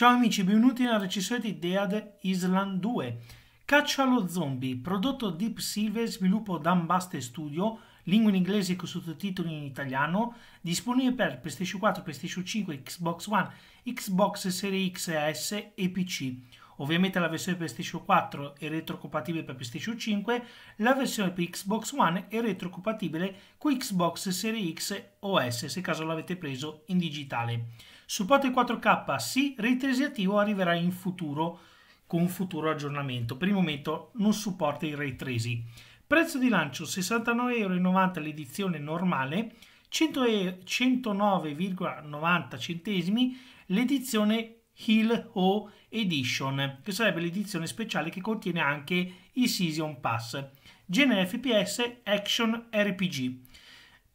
Ciao amici, benvenuti nella recensione di Dead Island 2. Caccia allo zombie, prodotto Deep Silver, sviluppo Dambaste Studio, lingua in inglese con sottotitoli in italiano, disponibile per PlayStation 4, PlayStation 5, Xbox One, Xbox Series X e S e PC. Ovviamente la versione PlayStation 4 è retrocompatibile per PlayStation 5, la versione per Xbox One è retrocompatibile con Xbox Series X o S, se caso l'avete preso in digitale. Supporto in 4K sì, ray tracing attivo arriverà in futuro con un futuro aggiornamento. Per il momento non supporta il ray tracing. Prezzo di lancio 69,90€ l'edizione normale, 109,90 centesimi l'edizione Hill O Edition, che sarebbe l'edizione speciale che contiene anche i Season Pass. Genere FPS Action RPG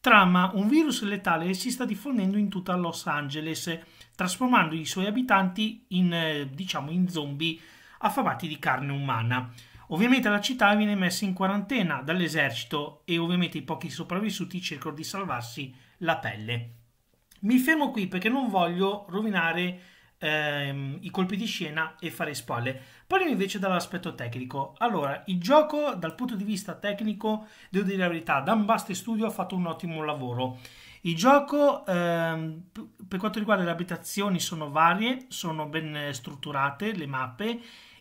trama un virus letale si sta diffondendo in tutta Los Angeles, trasformando i suoi abitanti in, eh, diciamo, in zombie affamati di carne umana. Ovviamente la città viene messa in quarantena dall'esercito e ovviamente i pochi sopravvissuti cercano di salvarsi la pelle. Mi fermo qui perché non voglio rovinare ehm, i colpi di scena e fare spalle. Parliamo invece dall'aspetto tecnico. Allora, il gioco dal punto di vista tecnico, devo dire la verità, Dan Studio ha fatto un ottimo lavoro. Il gioco, ehm, per quanto riguarda le abitazioni, sono varie, sono ben strutturate le mappe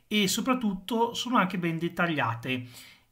e soprattutto sono anche ben dettagliate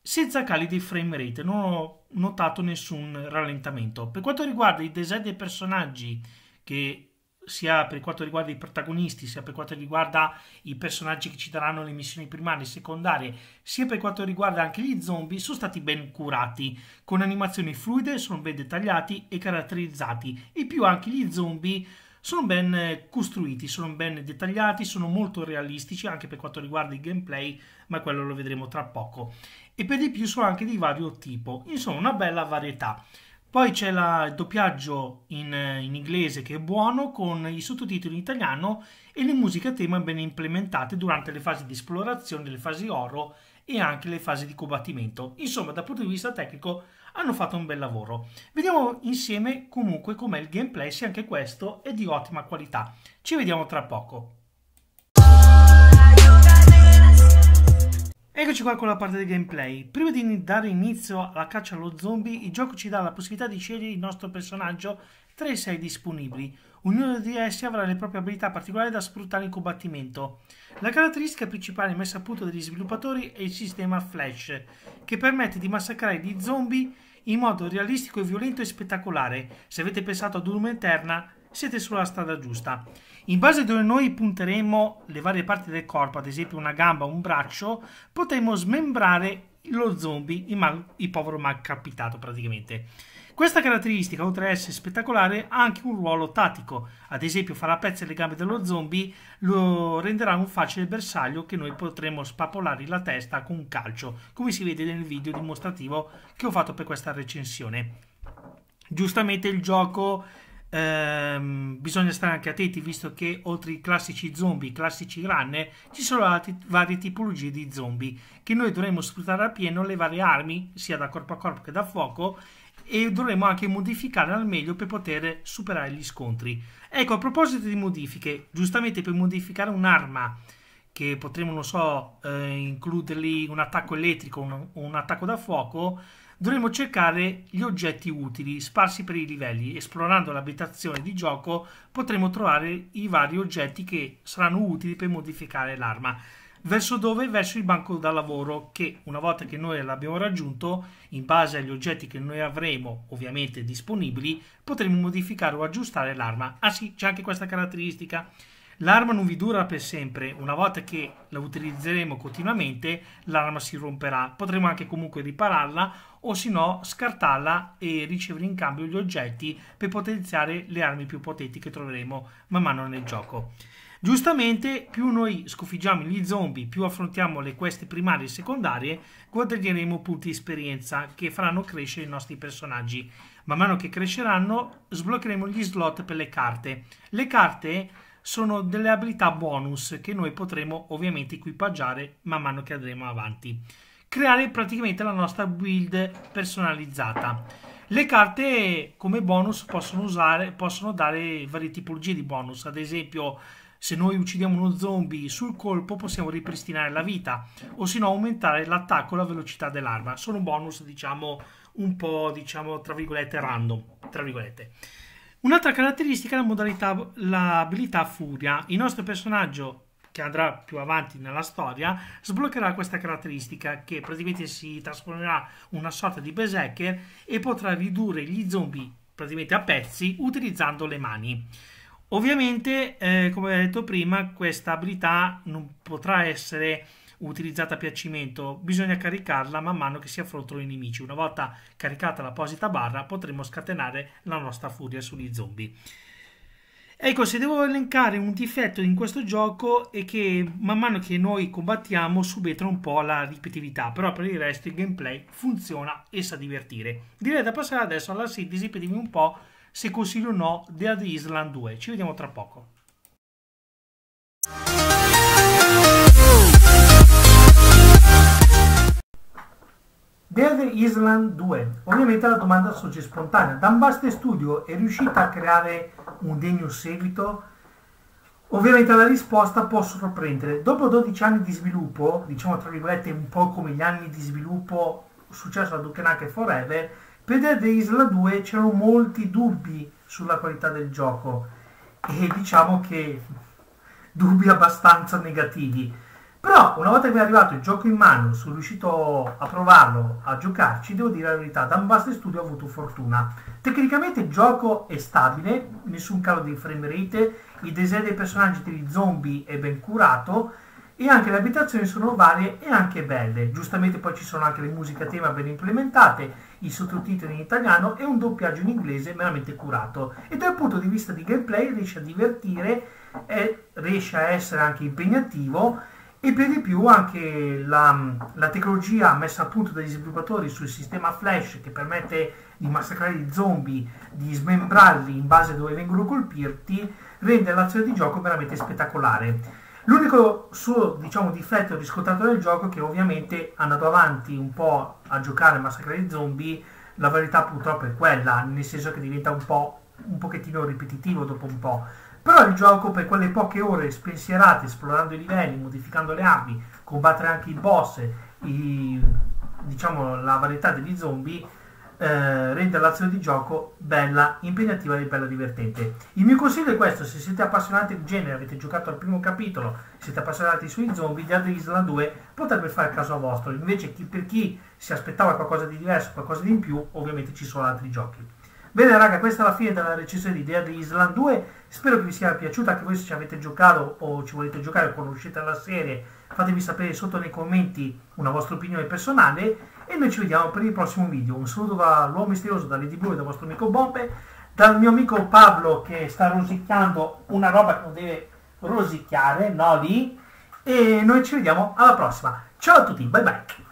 senza cali di frame rate, non ho notato nessun rallentamento. Per quanto riguarda i design dei personaggi, che sia per quanto riguarda i protagonisti, sia per quanto riguarda i personaggi che ci daranno le missioni primarie e secondarie, sia per quanto riguarda anche gli zombie, sono stati ben curati, con animazioni fluide, sono ben dettagliati e caratterizzati. E più anche gli zombie sono ben eh, costruiti, sono ben dettagliati, sono molto realistici anche per quanto riguarda il gameplay, ma quello lo vedremo tra poco. E per di più sono anche di vario tipo, insomma una bella varietà. Poi c'è la, il doppiaggio in, eh, in, inglese che è buono con i sottotitoli in italiano e le musiche a tema ben implementate durante le fasi di esplorazione, le fasi oro e anche le fasi di combattimento. Insomma, dal punto di vista tecnico hanno fatto un bel lavoro. Vediamo insieme comunque com'è il gameplay, se anche questo è di ottima qualità. Ci vediamo tra poco. Eccoci qua con la parte del gameplay. Prima di dare inizio alla caccia allo zombie, il gioco ci dà la possibilità di scegliere il nostro personaggio tra i sei disponibili. Ognuno di essi avrà le proprie abilità particolari da sfruttare in combattimento. La caratteristica principale messa a punto dagli sviluppatori è il sistema Flash, che permette di massacrare gli zombie in modo realistico e violento e spettacolare. Se avete pensato ad Doom Eterna, siete sulla strada giusta. In base a dove noi punteremo le varie parti del corpo, ad esempio una gamba o un braccio, potremo smembrare lo zombie, il, mal, il povero malcapitato praticamente. Questa caratteristica, oltre ad essere spettacolare, ha anche un ruolo tattico. Ad esempio, farà pezzi le gambe dello zombie, lo renderà un facile bersaglio che noi potremo spapolare la testa con un calcio, come si vede nel video dimostrativo che ho fatto per questa recensione. Giustamente il gioco ehm, bisogna stare anche attenti visto che oltre ai classici zombie, i classici runner, ci sono altre, varie tipologie di zombie che noi dovremo sfruttare appieno le varie armi, sia da corpo a corpo che da fuoco, e dovremmo anche modificare al meglio per poter superare gli scontri. Ecco, a proposito di modifiche, giustamente per modificare un'arma che potremmo, non so, eh, includerli un attacco elettrico o un, un, attacco da fuoco, dovremmo cercare gli oggetti utili sparsi per i livelli. Esplorando l'abitazione di gioco potremo trovare i vari oggetti che saranno utili per modificare l'arma. Verso dove? Verso il banco da lavoro che una volta che noi l'abbiamo raggiunto, in base agli oggetti che noi avremo ovviamente disponibili, potremo modificare o aggiustare l'arma. Ah sì, c'è anche questa caratteristica L'arma non vi dura per sempre, una volta che la utilizzeremo continuamente l'arma si romperà. Potremo anche comunque ripararla o se no scartarla e ricevere in cambio gli oggetti per potenziare le armi più potenti che troveremo man mano nel gioco. Giustamente, più noi sconfiggiamo gli zombie, più affrontiamo le queste primarie e secondarie, guadagneremo punti di esperienza che faranno crescere i nostri personaggi. Man mano che cresceranno, sbloccheremo gli slot per le carte. Le carte sono delle abilità bonus che noi potremo ovviamente equipaggiare man mano che andremo avanti. Creare praticamente la nostra build personalizzata. Le carte come bonus possono, usare, possono dare varie tipologie di bonus, ad esempio se noi uccidiamo uno zombie sul colpo possiamo ripristinare la vita o se no aumentare l'attacco e la velocità dell'arma. Sono bonus diciamo un po' diciamo tra virgolette random, tra virgolette. Un'altra caratteristica è la modalità, l'abilità Furia. Il nostro personaggio che andrà più avanti nella storia, sbloccherà questa caratteristica che praticamente si trasformerà in una sorta di berserker e potrà ridurre gli zombie praticamente a pezzi utilizzando le mani. Ovviamente, eh, come ho detto prima, questa abilità non potrà essere utilizzata a piacimento, bisogna caricarla man mano che si affrontano i nemici. Una volta caricata l'apposita barra potremo scatenare la nostra furia sugli zombie. Ecco, se devo elencare un difetto in questo gioco è che man mano che noi combattiamo subentra un po' la ripetitività, però per il resto il gameplay funziona e sa divertire. Direi da passare adesso alla sintesi per dirvi un po' se consiglio o no The Island 2. Ci vediamo tra poco. Dead Island 2. Ovviamente la domanda sorge spontanea. Dambaste Studio è riuscita a creare un degno seguito? Ovviamente la risposta può sorprendere. Dopo 12 anni di sviluppo, diciamo tra virgolette un po' come gli anni di sviluppo successo a Duke Nukem Forever, per Dead Island 2 c'erano molti dubbi sulla qualità del gioco e diciamo che dubbi abbastanza negativi. Però una volta che mi è arrivato il gioco in mano, sono riuscito a provarlo, a giocarci, devo dire la verità, da un vasto studio ho avuto fortuna. Tecnicamente il gioco è stabile, nessun calo di frame rate, il design dei personaggi degli zombie è ben curato, e anche le abitazioni sono varie e anche belle. Giustamente poi ci sono anche le musiche a tema ben implementate, i sottotitoli in italiano e un doppiaggio in inglese veramente curato. E dal punto di vista di gameplay riesce a divertire, e eh, riesce a essere anche impegnativo e per di più anche la, la, tecnologia messa a punto dagli sviluppatori sul sistema flash che permette di massacrare i zombie, di smembrarli in base a dove vengono colpiti, rende l'azione di gioco veramente spettacolare. L'unico suo diciamo, difetto riscontrato del gioco è che ovviamente andando avanti un po' a giocare a massacrare i zombie, la verità purtroppo è quella, nel senso che diventa un po' un pochettino ripetitivo dopo un po'. Però il gioco per quelle poche ore spensierate, esplorando i livelli, modificando le armi, combattere anche i boss, i, diciamo la varietà degli zombie, eh, rende l'azione di gioco bella, impegnativa e bella divertente. Il mio consiglio è questo, se siete appassionati del genere, avete giocato al primo capitolo, siete appassionati sui zombie, Dead Island 2 potrebbe fare caso a vostro. Invece chi, per chi si aspettava qualcosa di diverso, qualcosa di in più, ovviamente ci sono altri giochi. Bene raga, questa è la fine della recensione di Idea Deadly Island 2, spero che vi sia piaciuta, anche voi se ci avete giocato o ci volete giocare o conoscete la serie, fatemi sapere sotto nei commenti una vostra opinione personale e noi ci vediamo per il prossimo video. Un saluto dall'uomo misterioso, da Lady Blue e dal vostro amico Bombe, dal mio amico Pablo che sta rosicchiando una roba che non deve rosicchiare, no lì, e noi ci vediamo alla prossima. Ciao a tutti, bye bye!